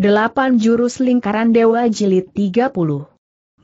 Delapan Jurus Lingkaran Dewa Jilid 30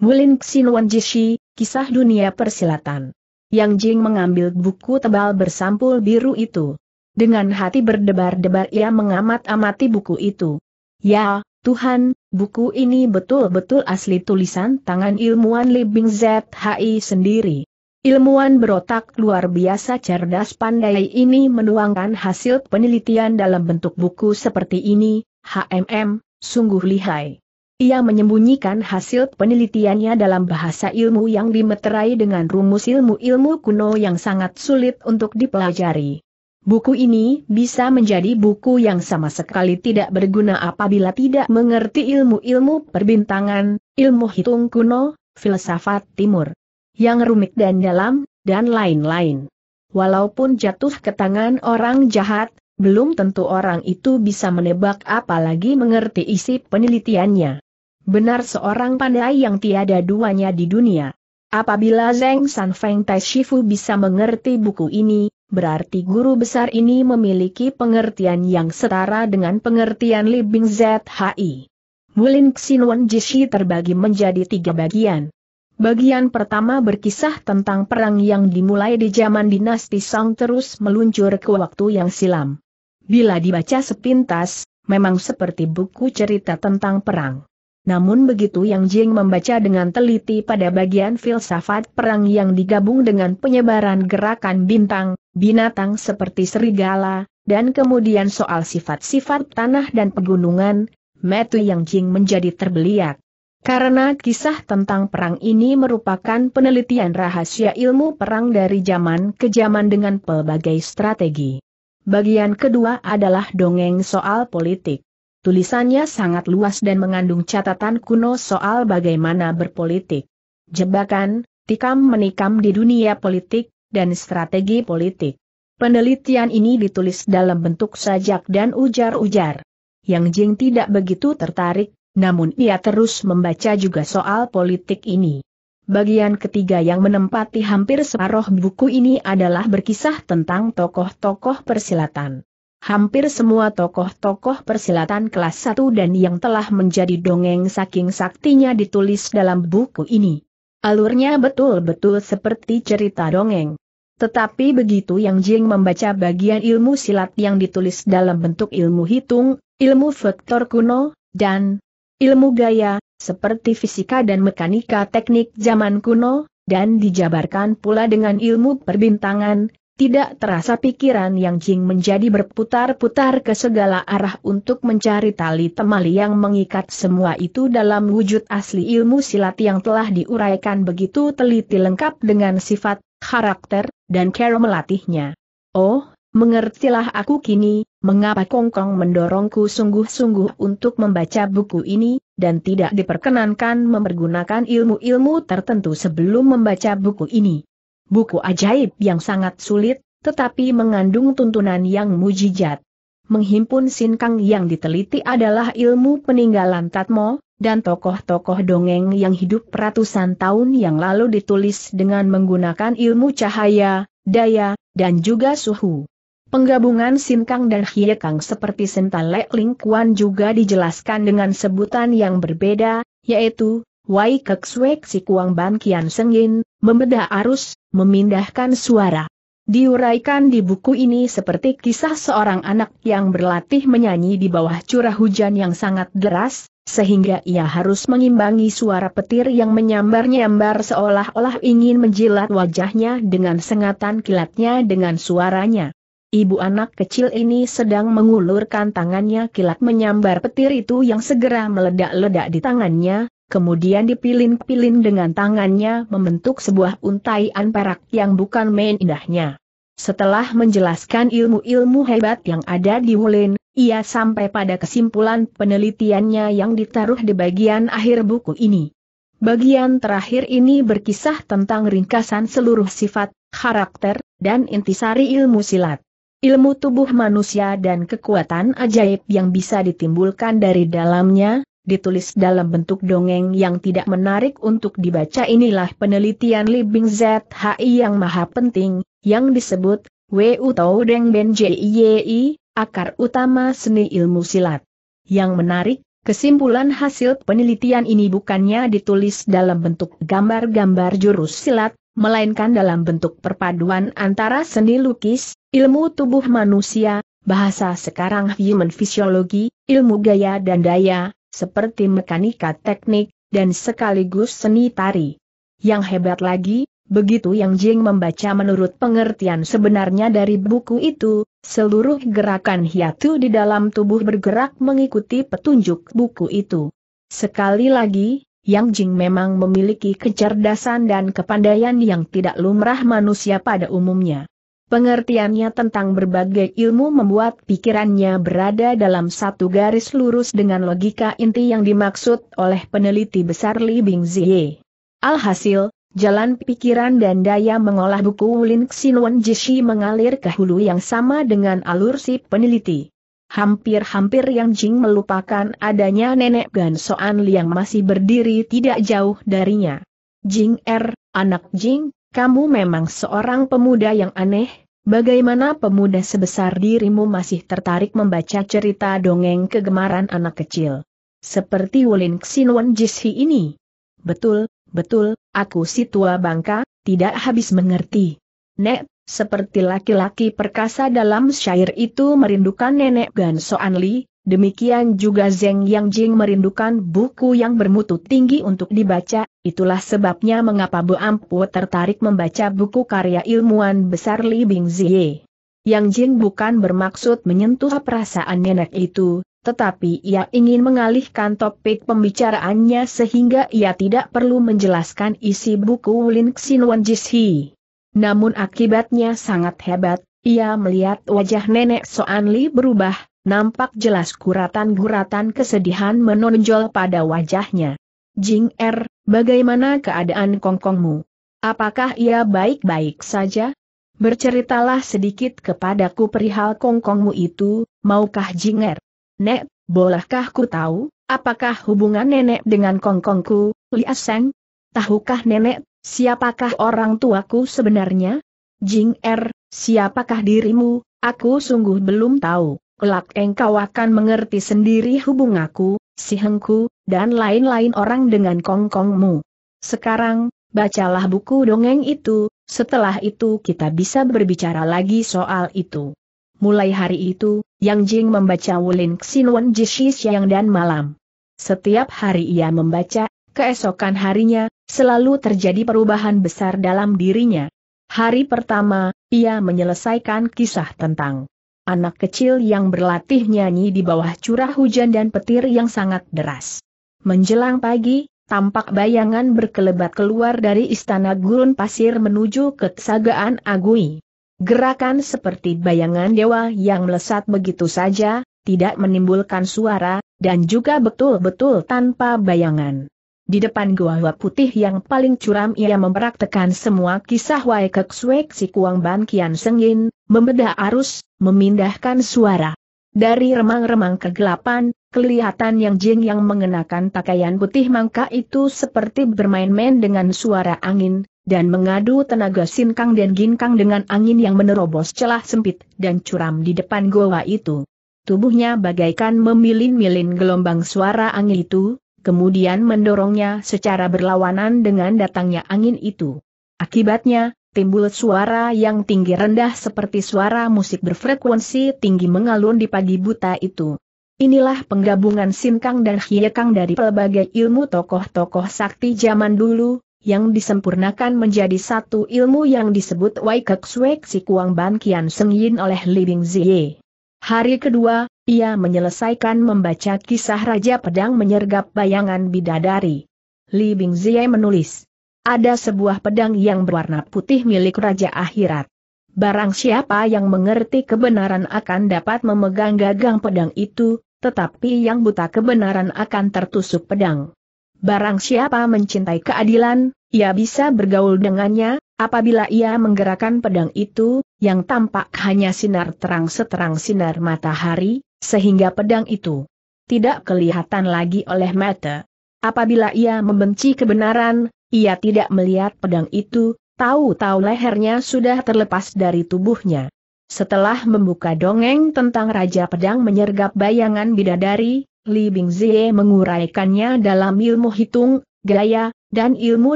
Mulin Xinuan Jishi, Kisah Dunia Persilatan Yang Jing mengambil buku tebal bersampul biru itu. Dengan hati berdebar-debar ia mengamat-amati buku itu. Ya, Tuhan, buku ini betul-betul asli tulisan tangan ilmuwan Libing ZHI sendiri. Ilmuwan berotak luar biasa cerdas pandai ini menuangkan hasil penelitian dalam bentuk buku seperti ini, HMM, Sungguh lihai. Ia menyembunyikan hasil penelitiannya dalam bahasa ilmu yang dimeterai dengan rumus ilmu-ilmu kuno yang sangat sulit untuk dipelajari. Buku ini bisa menjadi buku yang sama sekali tidak berguna apabila tidak mengerti ilmu-ilmu perbintangan, ilmu hitung kuno, filsafat timur, yang rumit dan dalam, dan lain-lain. Walaupun jatuh ke tangan orang jahat, belum tentu orang itu bisa menebak apalagi mengerti isi penelitiannya. Benar seorang pandai yang tiada duanya di dunia. Apabila Zeng San Feng Tai Shifu bisa mengerti buku ini, berarti guru besar ini memiliki pengertian yang setara dengan pengertian Li Bing ZHI. Mulin Xinwan Jishi terbagi menjadi tiga bagian. Bagian pertama berkisah tentang perang yang dimulai di zaman dinasti Song terus meluncur ke waktu yang silam. Bila dibaca sepintas, memang seperti buku cerita tentang perang. Namun begitu Yang Jing membaca dengan teliti pada bagian filsafat perang yang digabung dengan penyebaran gerakan bintang, binatang seperti serigala, dan kemudian soal sifat-sifat tanah dan pegunungan, metu Yang Jing menjadi terbeliak. Karena kisah tentang perang ini merupakan penelitian rahasia ilmu perang dari zaman ke zaman dengan pelbagai strategi. Bagian kedua adalah dongeng soal politik. Tulisannya sangat luas dan mengandung catatan kuno soal bagaimana berpolitik. Jebakan, tikam menikam di dunia politik, dan strategi politik. Penelitian ini ditulis dalam bentuk sajak dan ujar-ujar. Yang Jing tidak begitu tertarik, namun ia terus membaca juga soal politik ini. Bagian ketiga yang menempati hampir separuh buku ini adalah berkisah tentang tokoh-tokoh persilatan. Hampir semua tokoh-tokoh persilatan kelas 1 dan yang telah menjadi dongeng saking saktinya ditulis dalam buku ini. Alurnya betul-betul seperti cerita dongeng. Tetapi begitu Yang Jing membaca bagian ilmu silat yang ditulis dalam bentuk ilmu hitung, ilmu vektor kuno, dan ilmu gaya, seperti fisika dan mekanika teknik zaman kuno, dan dijabarkan pula dengan ilmu perbintangan, tidak terasa pikiran Yang Jing menjadi berputar-putar ke segala arah untuk mencari tali temali yang mengikat semua itu dalam wujud asli ilmu silat yang telah diuraikan begitu teliti lengkap dengan sifat, karakter, dan cara melatihnya. Oh, Mengertilah aku kini, mengapa Kongkong mendorongku sungguh-sungguh untuk membaca buku ini, dan tidak diperkenankan mempergunakan ilmu-ilmu tertentu sebelum membaca buku ini. Buku ajaib yang sangat sulit, tetapi mengandung tuntunan yang mujijat. Menghimpun sinkang yang diteliti adalah ilmu peninggalan Tatmo, dan tokoh-tokoh dongeng yang hidup ratusan tahun yang lalu ditulis dengan menggunakan ilmu cahaya, daya, dan juga suhu. Penggabungan Sinkang dan Kang seperti Lek Ling Kuan juga dijelaskan dengan sebutan yang berbeda, yaitu Wai kek si kuang Ban Kian Sengin, membedah arus, memindahkan suara. Diuraikan di buku ini seperti kisah seorang anak yang berlatih menyanyi di bawah curah hujan yang sangat deras, sehingga ia harus mengimbangi suara petir yang menyambar-nyambar seolah-olah ingin menjilat wajahnya dengan sengatan kilatnya dengan suaranya ibu anak kecil ini sedang mengulurkan tangannya kilat menyambar petir itu yang segera meledak-ledak di tangannya, kemudian dipilin-pilin dengan tangannya membentuk sebuah untaian perak yang bukan main indahnya. Setelah menjelaskan ilmu-ilmu hebat yang ada di Wulin, ia sampai pada kesimpulan penelitiannya yang ditaruh di bagian akhir buku ini. Bagian terakhir ini berkisah tentang ringkasan seluruh sifat, karakter, dan intisari ilmu silat. Ilmu tubuh manusia dan kekuatan ajaib yang bisa ditimbulkan dari dalamnya, ditulis dalam bentuk dongeng yang tidak menarik untuk dibaca inilah penelitian Li Bing ZHI yang maha penting, yang disebut Wu Tau Deng Ben Jiyi, akar utama seni ilmu silat. Yang menarik, kesimpulan hasil penelitian ini bukannya ditulis dalam bentuk gambar-gambar jurus silat, melainkan dalam bentuk perpaduan antara seni lukis, ilmu tubuh manusia, bahasa sekarang human physiology, ilmu gaya dan daya, seperti mekanika teknik, dan sekaligus seni tari. Yang hebat lagi, begitu Yang Jing membaca menurut pengertian sebenarnya dari buku itu, seluruh gerakan hiatu di dalam tubuh bergerak mengikuti petunjuk buku itu. Sekali lagi, yang Jing memang memiliki kecerdasan dan kepandaian yang tidak lumrah manusia pada umumnya. Pengertiannya tentang berbagai ilmu membuat pikirannya berada dalam satu garis lurus dengan logika inti yang dimaksud oleh peneliti besar Li Bing Bingziye. Alhasil, jalan pikiran dan daya mengolah buku Lin Wen Jishi mengalir ke hulu yang sama dengan alur si peneliti. Hampir-hampir Yang Jing melupakan adanya nenek Gan Soan yang masih berdiri tidak jauh darinya. Jing Er, anak Jing, kamu memang seorang pemuda yang aneh, bagaimana pemuda sebesar dirimu masih tertarik membaca cerita dongeng kegemaran anak kecil? Seperti Wulin Xinwen Jishi ini. Betul, betul, aku si tua bangka, tidak habis mengerti. Nek, seperti laki-laki perkasa dalam syair itu merindukan nenek Gan Soan Li, demikian juga Zeng Yang Jing merindukan buku yang bermutu tinggi untuk dibaca, itulah sebabnya mengapa Bu Ampu tertarik membaca buku karya ilmuwan besar Li Bing Ziye. Yang Jing bukan bermaksud menyentuh perasaan nenek itu, tetapi ia ingin mengalihkan topik pembicaraannya sehingga ia tidak perlu menjelaskan isi buku Lin Xin Wan Jishi. Namun akibatnya sangat hebat, ia melihat wajah nenek Soan Li berubah, nampak jelas guratan-guratan kesedihan menonjol pada wajahnya. Jing Er, bagaimana keadaan kongkongmu? Apakah ia baik-baik saja? Berceritalah sedikit kepadaku perihal kongkongmu itu, maukah Jing Er? Nek, bolehkah ku tahu, apakah hubungan nenek dengan kongkongku, Li Aseng? Tahukah nenek Siapakah orang tuaku sebenarnya? Jing Er, siapakah dirimu? Aku sungguh belum tahu. Kelak engkau akan mengerti sendiri hubung aku, si Hengku, dan lain-lain orang dengan kongkongmu. Sekarang, bacalah buku dongeng itu, setelah itu kita bisa berbicara lagi soal itu. Mulai hari itu, Yang Jing membaca Wulin Xinwen Jishi siang dan malam. Setiap hari ia membaca, keesokan harinya, Selalu terjadi perubahan besar dalam dirinya. Hari pertama, ia menyelesaikan kisah tentang anak kecil yang berlatih nyanyi di bawah curah hujan dan petir yang sangat deras. Menjelang pagi, tampak bayangan berkelebat keluar dari istana gurun pasir menuju ke Tsagaan Agui. Gerakan seperti bayangan dewa yang melesat begitu saja, tidak menimbulkan suara, dan juga betul-betul tanpa bayangan. Di depan gua Putih yang paling curam ia mempraktekan semua kisah Wai Kek Suek si Kuang Ban Kian Sengin, membedah arus, memindahkan suara. Dari remang-remang kegelapan, kelihatan yang Jing yang mengenakan pakaian putih mangka itu seperti bermain-main dengan suara angin, dan mengadu tenaga sinkang dan ginkang dengan angin yang menerobos celah sempit dan curam di depan gua itu. Tubuhnya bagaikan memilin-milin gelombang suara angin itu, kemudian mendorongnya secara berlawanan dengan datangnya angin itu. Akibatnya, timbul suara yang tinggi rendah seperti suara musik berfrekuensi tinggi mengalun di pagi buta itu. Inilah penggabungan Sinkang dan Hyekang dari pelbagai ilmu tokoh-tokoh sakti zaman dulu, yang disempurnakan menjadi satu ilmu yang disebut Waikek si Sikuang Ban Kian sengyin oleh Li Bing Ziye. Hari kedua, ia menyelesaikan membaca kisah Raja Pedang menyergap bayangan bidadari. Li Bingzie menulis, ada sebuah pedang yang berwarna putih milik Raja Akhirat. Barang siapa yang mengerti kebenaran akan dapat memegang gagang pedang itu, tetapi yang buta kebenaran akan tertusuk pedang. Barang siapa mencintai keadilan, ia bisa bergaul dengannya, apabila ia menggerakkan pedang itu, yang tampak hanya sinar terang seterang sinar matahari, sehingga pedang itu tidak kelihatan lagi oleh mata. Apabila ia membenci kebenaran, ia tidak melihat pedang itu, tahu-tahu lehernya sudah terlepas dari tubuhnya. Setelah membuka dongeng tentang Raja Pedang menyergap bayangan bidadari, Li Bingzie menguraikannya dalam ilmu hitung, gaya, dan ilmu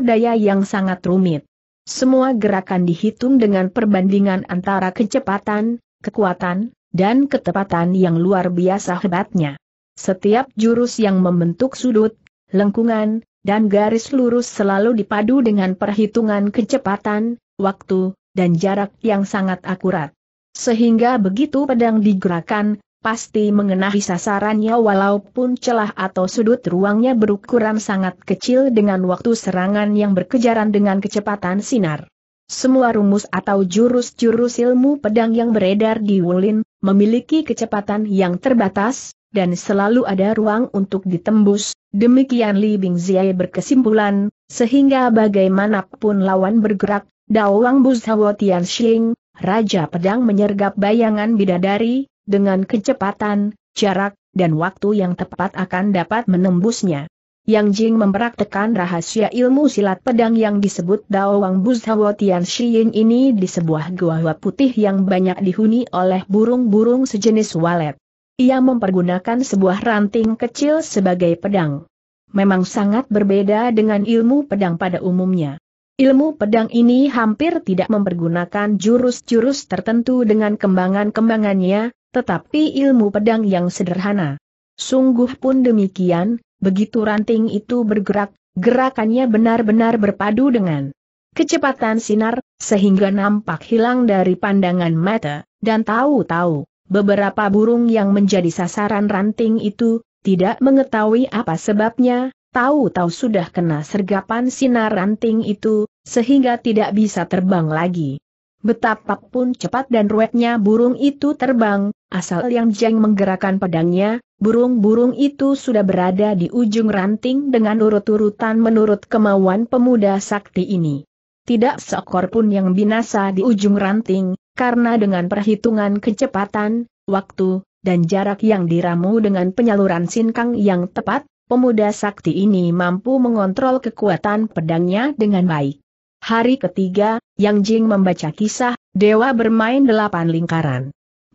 daya yang sangat rumit. Semua gerakan dihitung dengan perbandingan antara kecepatan, kekuatan, dan ketepatan yang luar biasa hebatnya. Setiap jurus yang membentuk sudut, lengkungan, dan garis lurus selalu dipadu dengan perhitungan kecepatan, waktu, dan jarak yang sangat akurat. Sehingga begitu pedang digerakkan, pasti mengenai sasarannya walaupun celah atau sudut ruangnya berukuran sangat kecil dengan waktu serangan yang berkejaran dengan kecepatan sinar. Semua rumus atau jurus-jurus ilmu pedang yang beredar di Wulin, memiliki kecepatan yang terbatas, dan selalu ada ruang untuk ditembus, demikian Li Bingzai berkesimpulan, sehingga bagaimanapun lawan bergerak, Dao Wang Buzhawo Tian Xing, Raja Pedang menyergap bayangan bidadari, dengan kecepatan, jarak, dan waktu yang tepat akan dapat menembusnya. Yang Jing mempraktekan rahasia ilmu silat pedang yang disebut Dao Wang Buzhawo Tian Xiyin ini di sebuah gua putih yang banyak dihuni oleh burung-burung sejenis walet. Ia mempergunakan sebuah ranting kecil sebagai pedang. Memang sangat berbeda dengan ilmu pedang pada umumnya. Ilmu pedang ini hampir tidak mempergunakan jurus-jurus tertentu dengan kembangan-kembangannya, tetapi ilmu pedang yang sederhana. Sungguh pun demikian, begitu ranting itu bergerak, gerakannya benar-benar berpadu dengan kecepatan sinar, sehingga nampak hilang dari pandangan mata, dan tahu-tahu, beberapa burung yang menjadi sasaran ranting itu, tidak mengetahui apa sebabnya, tahu-tahu sudah kena sergapan sinar ranting itu, sehingga tidak bisa terbang lagi. Betapapun cepat dan ruetnya burung itu terbang, Asal Liang Jeng menggerakkan pedangnya, burung-burung itu sudah berada di ujung ranting dengan urut-urutan menurut kemauan pemuda sakti ini. Tidak seekor pun yang binasa di ujung ranting, karena dengan perhitungan kecepatan, waktu, dan jarak yang diramu dengan penyaluran sinkang yang tepat, pemuda sakti ini mampu mengontrol kekuatan pedangnya dengan baik. Hari ketiga, Yang Jing membaca kisah, Dewa bermain delapan lingkaran.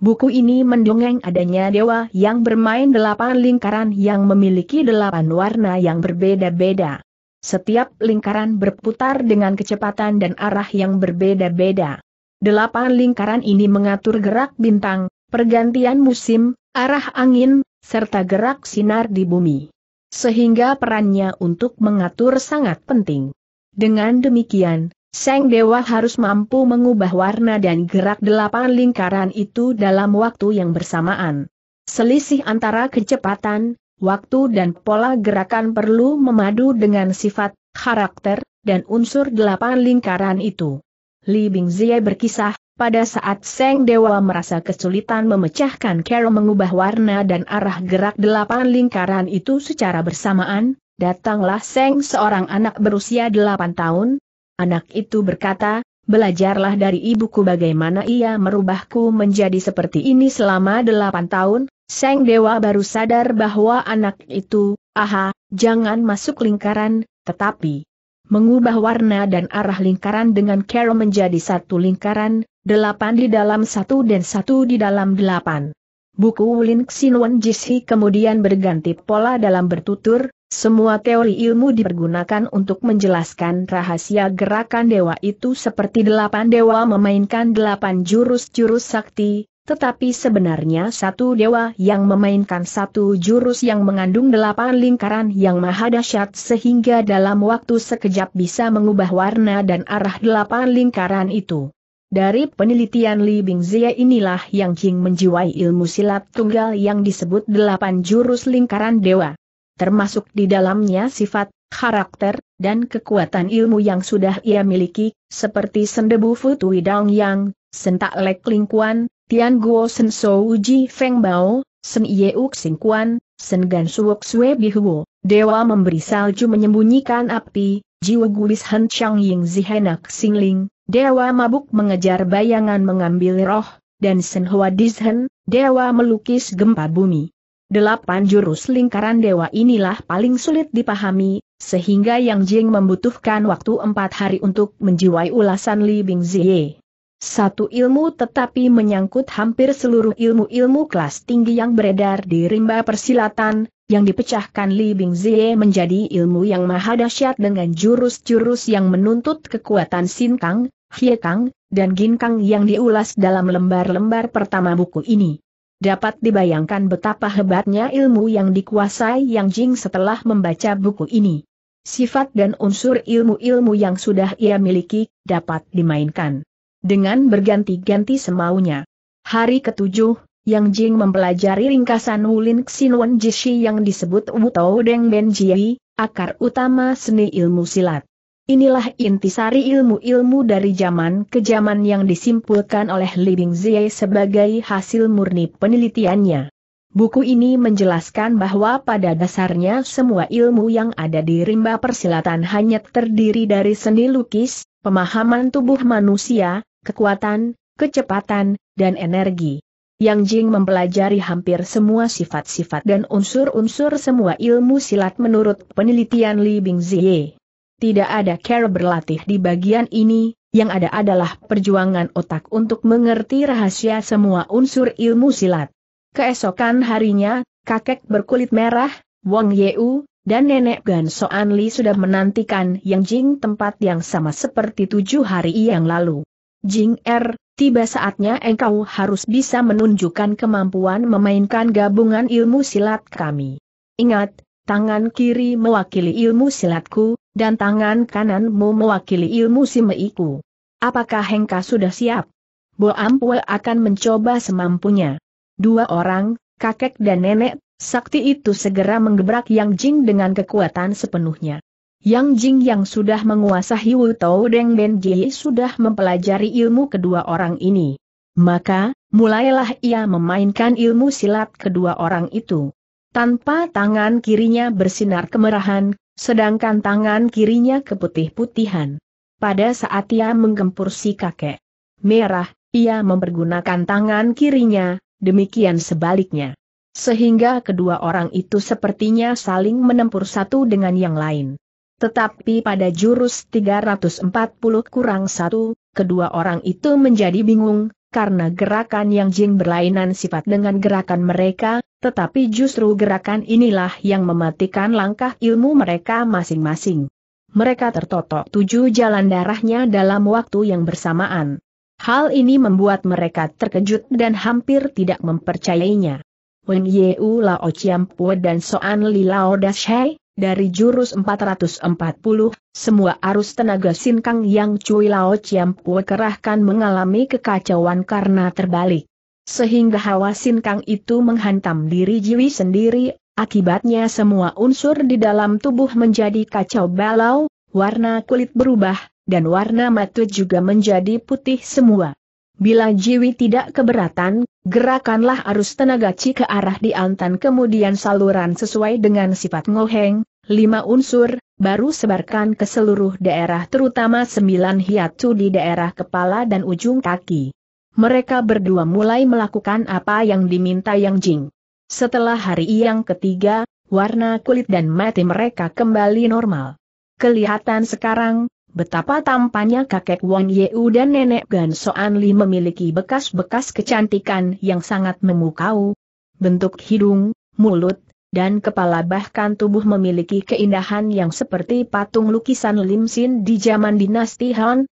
Buku ini mendongeng adanya dewa yang bermain delapan lingkaran yang memiliki delapan warna yang berbeda-beda. Setiap lingkaran berputar dengan kecepatan dan arah yang berbeda-beda. Delapan lingkaran ini mengatur gerak bintang, pergantian musim, arah angin, serta gerak sinar di bumi. Sehingga perannya untuk mengatur sangat penting. Dengan demikian, Seng Dewa harus mampu mengubah warna dan gerak delapan lingkaran itu dalam waktu yang bersamaan. Selisih antara kecepatan, waktu dan pola gerakan perlu memadu dengan sifat, karakter, dan unsur delapan lingkaran itu. Li Bingzie berkisah, pada saat Seng Dewa merasa kesulitan memecahkan Carol mengubah warna dan arah gerak delapan lingkaran itu secara bersamaan, datanglah Seng seorang anak berusia delapan tahun, Anak itu berkata, belajarlah dari ibuku bagaimana ia merubahku menjadi seperti ini selama delapan tahun, Seng Dewa baru sadar bahwa anak itu, aha, jangan masuk lingkaran, tetapi mengubah warna dan arah lingkaran dengan Carol menjadi satu lingkaran, delapan di dalam satu dan satu di dalam delapan. Buku Lin Xinwen Jishi kemudian berganti pola dalam bertutur, semua teori ilmu dipergunakan untuk menjelaskan rahasia gerakan dewa itu seperti delapan dewa memainkan delapan jurus-jurus sakti, tetapi sebenarnya satu dewa yang memainkan satu jurus yang mengandung delapan lingkaran yang maha dahsyat sehingga dalam waktu sekejap bisa mengubah warna dan arah delapan lingkaran itu. Dari penelitian Li Bingzia inilah yang Jing menjiwai ilmu silat tunggal yang disebut delapan jurus lingkaran dewa termasuk di dalamnya sifat, karakter, dan kekuatan ilmu yang sudah ia miliki, seperti Sendebu Futui Dang Yang, Sentak Lek Lingkuan, Tian Guo Sen Sou Uji Feng Bao, Sen Ye Uk Sing Kuan, Sen Gan Suok Sue Bihuo, Dewa memberi salju menyembunyikan api, Jiwa Gulis Han Chang Ying Zihenak Ling, Dewa mabuk mengejar bayangan mengambil roh, dan Sen Hua Dizhen, Dewa melukis gempa bumi. Delapan jurus lingkaran dewa inilah paling sulit dipahami, sehingga Yang Jing membutuhkan waktu empat hari untuk menjiwai ulasan Li Bing Bingzie. Satu ilmu tetapi menyangkut hampir seluruh ilmu-ilmu kelas tinggi yang beredar di rimba persilatan, yang dipecahkan Li Bing Bingzie menjadi ilmu yang maha dahsyat dengan jurus-jurus yang menuntut kekuatan Sin Kang, Hie Kang, dan Gin Kang yang diulas dalam lembar-lembar pertama buku ini. Dapat dibayangkan betapa hebatnya ilmu yang dikuasai Yang Jing setelah membaca buku ini. Sifat dan unsur ilmu-ilmu yang sudah ia miliki dapat dimainkan dengan berganti-ganti semaunya. Hari ketujuh, Yang Jing mempelajari ringkasan Wulin Xinwen Jishi yang disebut Wutou Deng Ben Jie, akar utama seni ilmu silat. Inilah intisari ilmu-ilmu dari zaman ke zaman yang disimpulkan oleh Li Bingzhe sebagai hasil murni penelitiannya. Buku ini menjelaskan bahwa pada dasarnya semua ilmu yang ada di rimba persilatan hanya terdiri dari seni lukis, pemahaman tubuh manusia, kekuatan, kecepatan, dan energi. Yang Jing mempelajari hampir semua sifat-sifat dan unsur-unsur semua ilmu silat menurut penelitian Li Bingzhe. Tidak ada care berlatih di bagian ini, yang ada adalah perjuangan otak untuk mengerti rahasia semua unsur ilmu silat. Keesokan harinya, kakek berkulit merah, Wang Yeu, dan nenek Gan Soan Li sudah menantikan Yang Jing tempat yang sama seperti tujuh hari yang lalu. Jing Er, tiba saatnya engkau harus bisa menunjukkan kemampuan memainkan gabungan ilmu silat kami. Ingat, tangan kiri mewakili ilmu silatku, dan tangan kananmu mewakili ilmu simeiku. Apakah Hengka sudah siap? Bo Ampue akan mencoba semampunya. Dua orang, kakek dan nenek, sakti itu segera menggebrak Yang Jing dengan kekuatan sepenuhnya. Yang Jing yang sudah menguasai Wu Tao Deng Ben Jie sudah mempelajari ilmu kedua orang ini. Maka, mulailah ia memainkan ilmu silat kedua orang itu. Tanpa tangan kirinya bersinar kemerahan, sedangkan tangan kirinya keputih-putihan. Pada saat ia menggempur si kakek merah, ia mempergunakan tangan kirinya, demikian sebaliknya. Sehingga kedua orang itu sepertinya saling menempur satu dengan yang lain. Tetapi pada jurus 340 kurang satu, kedua orang itu menjadi bingung, karena gerakan yang Jing berlainan sifat dengan gerakan mereka, tetapi justru gerakan inilah yang mematikan langkah ilmu mereka masing-masing. Mereka tertotok tujuh jalan darahnya dalam waktu yang bersamaan. Hal ini membuat mereka terkejut dan hampir tidak mempercayainya. Wen Yeu Lao Chiam Pue dan Soan Li Lao Dashai, dari jurus 440, semua arus tenaga sinkang yang Cui Lao Chiampue kerahkan mengalami kekacauan karena terbalik. Sehingga hawa sinkang itu menghantam diri Jiwi sendiri, akibatnya semua unsur di dalam tubuh menjadi kacau balau, warna kulit berubah, dan warna mata juga menjadi putih semua. Bila Jiwi tidak keberatan, Gerakanlah arus tenaga Ci ke arah Diantan kemudian saluran sesuai dengan sifat ngoheng, lima unsur, baru sebarkan ke seluruh daerah terutama sembilan hiatu di daerah kepala dan ujung kaki. Mereka berdua mulai melakukan apa yang diminta Yang Jing. Setelah hari yang ketiga, warna kulit dan mati mereka kembali normal. Kelihatan sekarang, Betapa tampannya kakek Wang Yeu dan nenek Gan Soan Li memiliki bekas-bekas kecantikan yang sangat memukau. Bentuk hidung, mulut, dan kepala bahkan tubuh memiliki keindahan yang seperti patung lukisan Lim Sin di zaman dinasti Han,